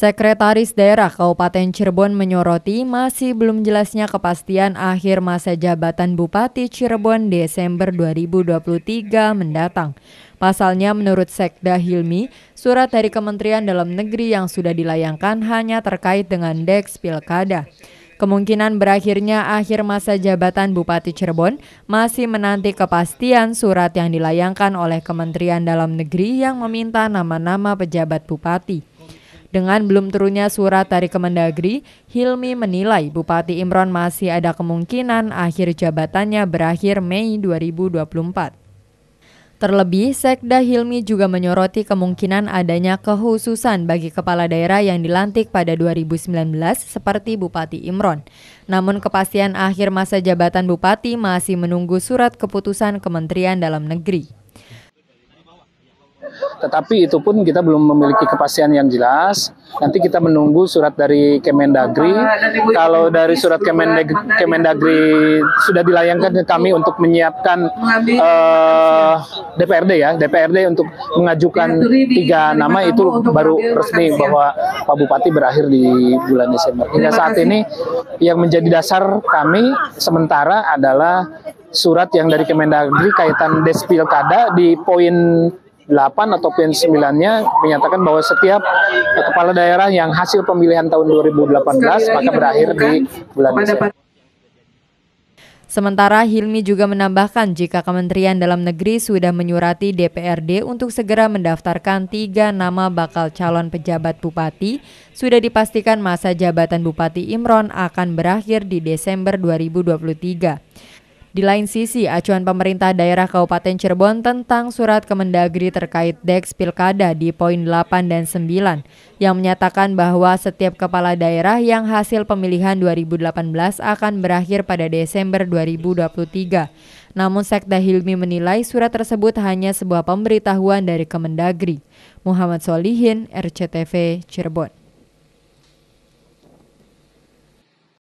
Sekretaris Daerah Kabupaten Cirebon menyoroti masih belum jelasnya kepastian akhir masa jabatan Bupati Cirebon Desember 2023 mendatang. Pasalnya menurut Sekda Hilmi, surat dari Kementerian Dalam Negeri yang sudah dilayangkan hanya terkait dengan Dex Pilkada. Kemungkinan berakhirnya akhir masa jabatan Bupati Cirebon masih menanti kepastian surat yang dilayangkan oleh Kementerian Dalam Negeri yang meminta nama-nama pejabat bupati. Dengan belum turunnya surat dari Kemendagri, Hilmi menilai Bupati Imron masih ada kemungkinan akhir jabatannya berakhir Mei 2024. Terlebih, Sekda Hilmi juga menyoroti kemungkinan adanya kehususan bagi kepala daerah yang dilantik pada 2019 seperti Bupati Imron. Namun kepastian akhir masa jabatan bupati masih menunggu surat keputusan Kementerian Dalam Negeri. Tetapi itu pun kita belum memiliki kepastian yang jelas. Nanti kita menunggu surat dari Kemendagri. Kalau dari surat Kemendagri, Kemendagri sudah dilayangkan ke kami untuk menyiapkan uh, eh, DPRD ya, DPRD untuk mengajukan tiga nama itu baru resmi bahwa Pak Bupati berakhir di bulan Desember. Hingga saat ini yang menjadi dasar kami sementara adalah surat yang dari Kemendagri kaitan despilkada di poin 8 ataupun 9-nya menyatakan bahwa setiap kepala daerah yang hasil pemilihan tahun 2018 maka berakhir di bulan Desember. Sementara Hilmi juga menambahkan jika Kementerian Dalam Negeri sudah menyurati DPRD untuk segera mendaftarkan tiga nama bakal calon pejabat bupati, sudah dipastikan masa jabatan Bupati Imron akan berakhir di Desember 2023. Di lain sisi, acuan pemerintah daerah Kabupaten Cirebon tentang surat Kemendagri terkait Deks Pilkada di poin 8 dan 9 yang menyatakan bahwa setiap kepala daerah yang hasil pemilihan 2018 akan berakhir pada Desember 2023. Namun Sekda Hilmi menilai surat tersebut hanya sebuah pemberitahuan dari Kemendagri. Muhammad Solihin, RCTV, Cirebon.